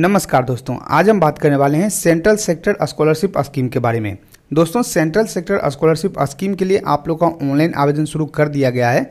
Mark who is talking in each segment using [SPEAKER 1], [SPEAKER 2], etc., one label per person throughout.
[SPEAKER 1] नमस्कार दोस्तों आज हम बात करने वाले हैं सेंट्रल सेक्टर स्कॉलरशिप स्कीम के बारे में दोस्तों सेंट्रल सेक्टर स्कॉलरशिप स्कीम के लिए आप लोग का ऑनलाइन आवेदन शुरू कर दिया गया है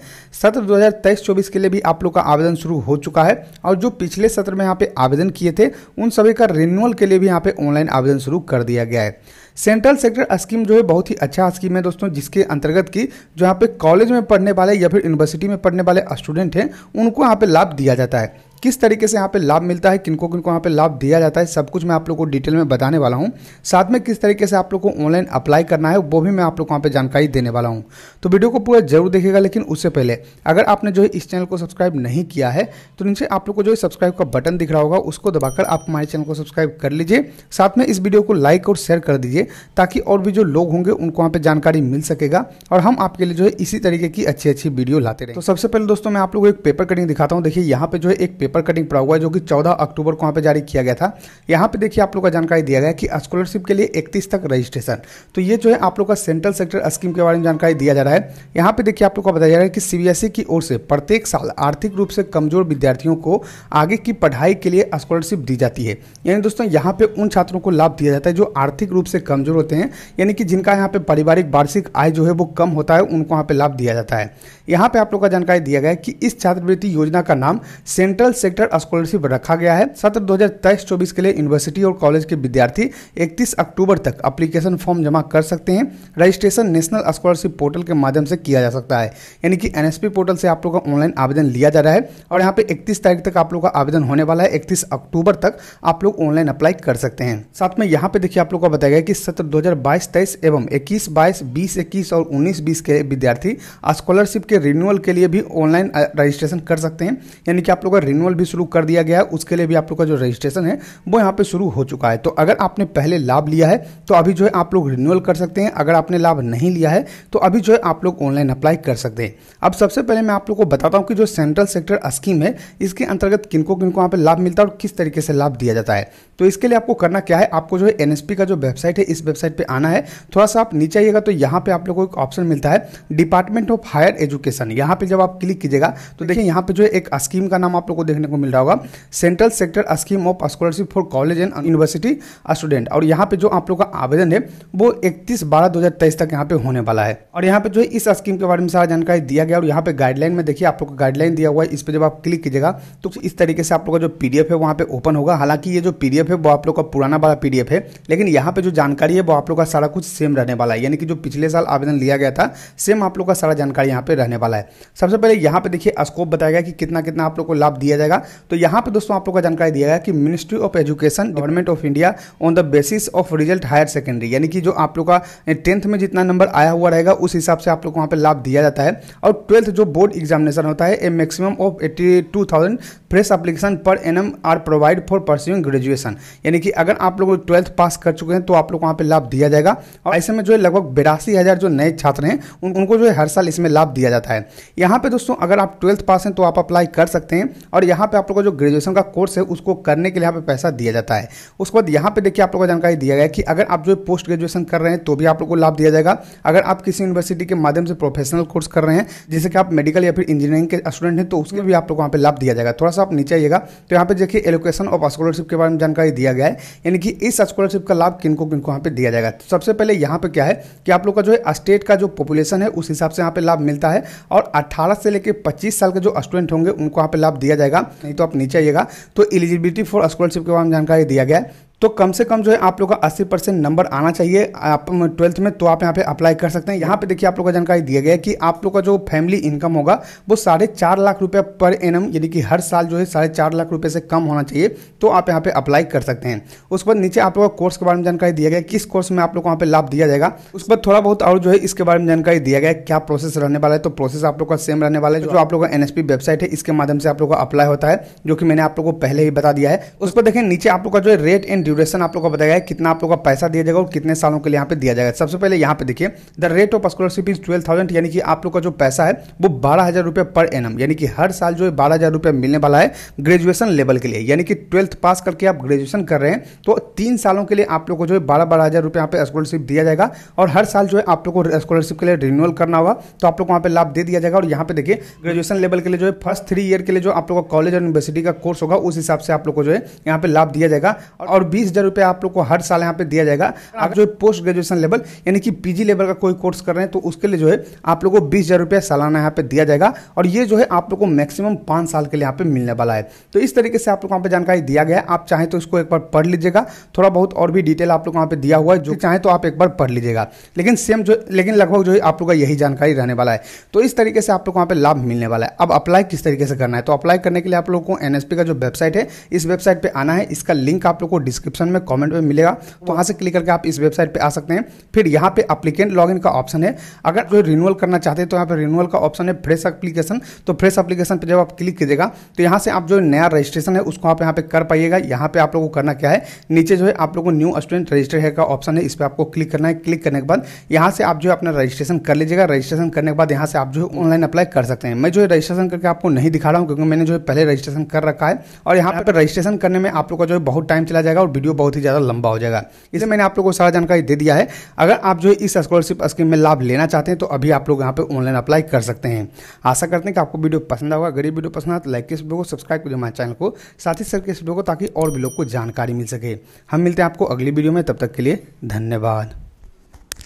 [SPEAKER 1] सत्र 2023-24 के लिए भी आप लोग का आवेदन शुरू हो चुका है और जो पिछले सत्र में यहाँ पे आवेदन किए थे उन सभी का रिन्यूअल के लिए भी यहाँ पे ऑनलाइन आवेदन शुरू कर दिया गया है सेंट्रल सेक्टर स्कीम जो है बहुत ही अच्छा स्कीम है दोस्तों जिसके अंतर्गत की जो यहाँ पे कॉलेज में पढ़ने वाले या फिर यूनिवर्सिटी में पढ़ने वाले स्टूडेंट हैं उनको यहाँ पे लाभ दिया जाता है किस तरीके से यहाँ पे लाभ मिलता है किनको किनको यहाँ पे लाभ दिया जाता है सब कुछ मैं आप लोग को डिटेल में बताने वाला हूँ साथ में किस तरीके से आप लोग को ऑनलाइन अप्लाई करना है वो भी मैं आप लोग को यहाँ पे जानकारी देने वाला हूँ तो वीडियो को पूरा जरूर देखेगा लेकिन उससे पहले अगर आपने जो है इस चैनल को सब्सक्राइब नहीं किया है तो नीचे आप लोग को जो है सब्सक्राइब का बटन दिख रहा होगा उसको दबाकर आप हमारे चैनल को सब्सक्राइब कर लीजिए साथ में इस वीडियो को लाइक और शेयर कर दीजिए ताकि और भी जो लोग होंगे उनको वहाँ पर जानकारी मिल सकेगा और हम आपके लिए जो है इसी तरीके की अच्छी अच्छी वीडियो लाते रहे तो सबसे पहले दोस्तों मैं आप लोग को एक पेपर कटिंग दिखाता हूँ देखिए यहाँ पे जो है एक पेपर कटिंग पड़ा हुआ है जो कि 14 अक्टूबर को वहाँ पे जारी किया गया था यहाँ पे देखिए आप लोग का जानकारी दिया गया है कि स्कॉलरशिप के लिए 31 तक रजिस्ट्रेशन तो ये जो है आप लोग का सेंट्रल सेक्टर स्कीम के बारे में जानकारी दिया जा रहा है यहाँ पे देखिए आप लोग का बताया जा रहा है कि सीबीएसई e की ओर से प्रत्येक साल आर्थिक रूप से कमजोर विद्यार्थियों को आगे की पढ़ाई के लिए स्कॉलरशिप दी जाती है यानी दोस्तों यहाँ पे उन छात्रों को लाभ दिया जाता है जो आर्थिक रूप से कमजोर होते हैं यानी कि जिनका यहाँ पे पारिवारिक वार्षिक आय जो है वो कम होता है उनको यहाँ पे लाभ दिया जाता है यहाँ पे आप लोग का जानकारी दिया गया है कि इस छात्रवृत्ति योजना का नाम सेंट्रल सेक्टर स्कॉलरशिप रखा गया है सत्र दो हजार के लिए यूनिवर्सिटी और कॉलेज के विद्यार्थी 31 अक्टूबर तक अप्लीकेशन फॉर्म जमा कर सकते हैं रजिस्ट्रेशन नेशनल स्कॉलरशिप पोर्टल के माध्यम से किया जा सकता है यानी कि एनएसपी पोर्टल से आप लोग का ऑनलाइन आवेदन लिया जा रहा है और यहाँ पे इकतीस तारीख तक आप लोग का आवेदन होने वाला है इकतीस अक्टूबर तक आप लोग ऑनलाइन अप्लाई कर सकते हैं साथ में यहाँ पे देखिए आप लोग को बताया गया कि सत्र दो हजार एवं इक्कीस बाईस बीस इक्कीस और उन्नीस बीस के विद्यार्थी स्कॉलरशिप के रिन्यूअल के लिए भी ऑनलाइन रजिस्ट्रेशन कर सकते हैं यानी कि आप लोग का रिन्यूअल रिन्यूअल भी शुरू कर दिया गया है उसके लिए भी आप लोग का जो रजिस्ट्रेशन है वो यहाँ पे शुरू हो चुका है तो अगर आपने पहले लाभ लिया है तो अभी जो है आप लोग रिन्यूअल कर सकते हैं अगर आपने लाभ नहीं लिया है तो अभी जो है आप लोग ऑनलाइन अप्लाई कर सकते हैं अब सबसे पहले मैं आप लोग को बताता हूँ कि जो सेंट्रल सेक्टर स्कीम है इसके अंतर्गत किनको किनको यहाँ पे लाभ मिलता है और किस तरीके से लाभ दिया जाता है तो इसके लिए आपको करना क्या है आपको जो है एन का जो वेबसाइट है इस वेबसाइट पर आना है थोड़ा सा आप नीचे आइएगा तो यहाँ पर आप लोग को एक ऑप्शन मिलता है डिपार्टमेंट ऑफ हायर एजुकेशन यहाँ पर जब आप क्लिक कीजिएगा तो देखिए यहाँ पर जो है एक स्कीम का नाम आप लोग को देखने को मिल रहा होगा central sector scheme of scholarship for college and university student और यहाँ पे जो आप लोग का आवेदन है वो इकतीस बारह दो तक यहाँ पे होने वाला है और यहाँ पे जो है इस स्कीम के बारे में सारा जानकारी दिया गया और यहाँ पे गाइडलाइन में देखिए आप लोग का गाइडलाइन दिया हुआ है इस पर जब आप क्लिक कीजिएगा तो इस तरीके से आप लोग का जो पी है वहाँ पे ओपन होगा हालांकि ये जो पी है वो आप लोग का पुराना वाला पी है लेकिन यहाँ पे जो जानकारी है वो आप लोग का सारा कुछ सेम रहने वाला है यानी कि जो पिछले साल आवेदन लिया गया था सेम आप लोग का सारा जानकारी यहाँ पे रहने वाला है सबसे पहले यहाँ पे देखिए स्कोप बताया गया कि कितना कितना आप लोग को लाभ दिया जाएगा जाएगा तो यहाँ पर दोस्तों आप लोग का जानकारी दिया गया कि ministry of education government of India on the basis of result higher secondary यानी कि जो आप लोग का टेंथ में जितना नंबर आया हुआ रहेगा उस हिसाब से आप लोग को वहाँ पर लाभ दिया जाता है और ट्वेल्थ जो बोर्ड एग्जामिनेशन होता है a maximum of eighty two thousand fresh application पर N M R provide for pursuing graduation यानी कि अगर आप लोग ट्वेल्थ पास कर चुके हैं तो आप लोग वहाँ पर लाभ दिया जाएगा और ऐसे में जो है लगभग बिरासी हज़ार जो नए छात्र हैं उन, उनको जो है हर साल इसमें लाभ दिया जाता है यहाँ पर दोस्तों अगर आप ट्वेल्थ पास हैं तो आप अप्लाई कर सकते हैं और यहाँ पे आप लोगों का जो ग्रेजुएशन का कोर्स है उसको करने के लिए यहाँ पे पैसा दिया जाता है उसके बाद यहाँ पे देखिए आप लोगों को जानकारी दिया गया कि अगर आप जो पोस्ट ग्रेजुएशन कर रहे हैं तो भी आप लोग को लाभ दिया जाएगा अगर आप किसी यूनिवर्सिटी के माध्यम से प्रोफेशनल कोर्स कर रहे हैं जैसे कि आप मेडिकल या फिर इंजीनियरिंग के स्टूडेंट हैं तो उसके भी आप लोग वहाँ पर लाभ दिया जाएगा थोड़ा सा आप नीचे आइएगा तो यहाँ पर देखिए एलोकेशन ऑफ स्कॉलरशिप के बारे में जानकारी दिया गया है यानी कि इस स्कॉलरशिप का लाभ किनको किनको यहाँ पे दिया जाएगा तो सबसे पहले यहाँ पर क्या है कि आप लोग का जो है स्टेट का जो पॉपुलेशन है उस हिसाब से यहाँ पर लाभ मिलता है और अट्ठारह से लेकर पच्चीस साल के जो स्टूडेंट होंगे उनको यहाँ पर लाभ दिया जाएगा नहीं तो आप नीचे आइएगा तो एलिजिबिलिटी फॉर स्कॉलरशिप के बारे में जानकारी दिया गया है तो कम से कम जो है आप लोग का अस्सी परसेंट नंबर आना चाहिए आप ट्वेल्थ में तो आप यहाँ पे अप्लाई कर सकते हैं यहाँ पे देखिए आप लोग का जानकारी दिया गया है कि आप लोग का जो फैमिली इनकम होगा वो साढ़े चार लाख रुपए पर एन यानी कि हर साल जो है साढ़े चार लाख रुपए से कम होना चाहिए तो आप यहाँ पे अप्लाई कर सकते हैं उसके बाद नीचे आप लोग का कोर्स के बारे में जानकारी दिया गया किस कोर्स में आप लोग को वहाँ पर लाभ दिया जाएगा उसके बाद थोड़ा बहुत और जो है इसके बारे में जानकारी दिया गया क्या प्रोसेस रहने वाला है तो प्रोसेस आप लोग का सेम रहने वाला है जो आप लोग का एनएसपी वेबसाइट है इसके माध्यम से आप लोग का अप्लाई होता है जो कि मैंने आप लोग को पहले ही बता दिया है उस पर देखें नीचे आप लोग का जो है रेट एंड ड्यूरेशन आप लोग को बताया है कितना आप लोग का पैसा दिया जाएगा और कितने सालों के लिए यहाँ पे दिया जाएगा सबसे पहले यहाँ पे देखिए the rate of scholarship is twelve thousand यानी कि आप लोग का जो पैसा है वो बारह हज़ार रुपये पर एन यानी कि हर साल जो है बारह हज़ार रुपये मिलने वाला है ग्रेजुएशन लेवल के लिए यानी कि ट्वेल्थ पास करके आप ग्रेजुएशन कर रहे हैं तो तीन सालों के लिए आप लोग को जो है बारह बारह हज़ार रुपये यहाँ पे स्कॉलरशिप दिया जाएगा और हर साल जो है आप लोग को स्कॉलरशिप के लिए रिन्यूअल करना होगा तो आप लोग को वहाँ पे लाभ दे दिया जाएगा और यहाँ पे देखिए ग्रेजुएशन लेवल के लिए जो है फर्स्ट थ्री ईयर के लिए जो आप लोग का कॉलेज और यूनिवर्सिटी का कोर्स होगा उस हिसाब से आप लोग को जो है यहाँ पे लाभ दिया जाएगा और बीस हज़ार रुपया आप लोग को हर साल यहाँ पे दिया जाएगा आप हाँ। जो पोस्ट ग्रेजुएशन लेवल यानी कि पीजी लेवल का कोई कोर्स कर रहे हैं तो उसके लिए जो है आप लोग को बीस हज़ार रुपया सालाना यहाँ पे दिया जाएगा और ये जो है आप लोग को मैक्सिमम पांच साल के लिए यहाँ पे मिलने वाला है तो इस तरीके से आप लोग यहाँ पे जानकारी दिया गया है आप चाहे तो इसको एक बार पढ़ लीजिएगा थोड़ा बहुत और भी डिटेल आप लोग यहाँ पे दिया हुआ है जो चाहे तो आप एक बार पढ़ लीजिएगा लेकिन सेम जो लेकिन लगभग जो है आप लोग का यही जानकारी रहने वाला है तो इस तरीके से आप लोग वहाँ पे लाभ मिलने वाला है अब अप्लाई किस तरीके से करना है तो अप्लाई करने के लिए आप लोग को एनएसपी का जो वेबसाइट है इस वेबसाइट पर आना है इसका लिंक आप लोग को डिस्क्रिप डिस्क्रिप्शन में कमेंट में मिलेगा तो वहाँ से क्लिक करके आप इस वेबसाइट पे आ सकते हैं फिर यहाँ पे अप्लीकेंट लॉगिन का ऑप्शन है अगर जो रिन्यूअल करना चाहते हैं तो यहाँ पे रिन्यूअल का ऑप्शन है फ्रेश अप्लीकेशन तो फ्रेश अप्लीकेशन पर जब आप क्लिक कीजिएगा तो यहाँ से आप जो नया रजिस्ट्रेशन है उसको आप यहाँ पे कर पाइएगा यहाँ पे आप लोगों को करना क्या है नीचे जो है आप लोगों को न्यू स्टूडेंट रजिस्टर है का ऑप्शन है इस पर आपको क्लिक करना है क्लिक करने के बाद यहाँ से आप जो है अपना रजिस्ट्रेशन कर लीजिएगा रजिस्ट्रेशन करने के बाद यहाँ से आप जो है ऑनलाइन अप्लाई कर सकते हैं मैं जो है रजिस्ट्रेशन करके आपको नहीं दिखा रहा हूँ क्योंकि मैंने जो है पहले रजिस्ट्रेशन कर रखा है और यहाँ पर रजिस्ट्रेशन करने में आप लोग का जो है बहुत टाइम चला जाएगा और वीडियो बहुत ही ज़्यादा लंबा हो जाएगा इसलिए मैंने आप लोगों को सारा जानकारी दे दिया है अगर आप जो इस स्कॉलरशिप स्कीम में लाभ लेना चाहते हैं तो अभी आप लोग यहाँ पर ऑनलाइन अप्लाई कर सकते हैं आशा करते हैं कि आपको वीडियो पसंद आएगा अगर ये वीडियो पसंद आए तो लाइक इस वीडियो को सब्सक्राइब करिए हमारे चैनल को साथ ही साथ इस वीडियो को ताकि और भी लोग को जानकारी मिल सके हम मिलते हैं आपको अगली वीडियो में तब तक के लिए धन्यवाद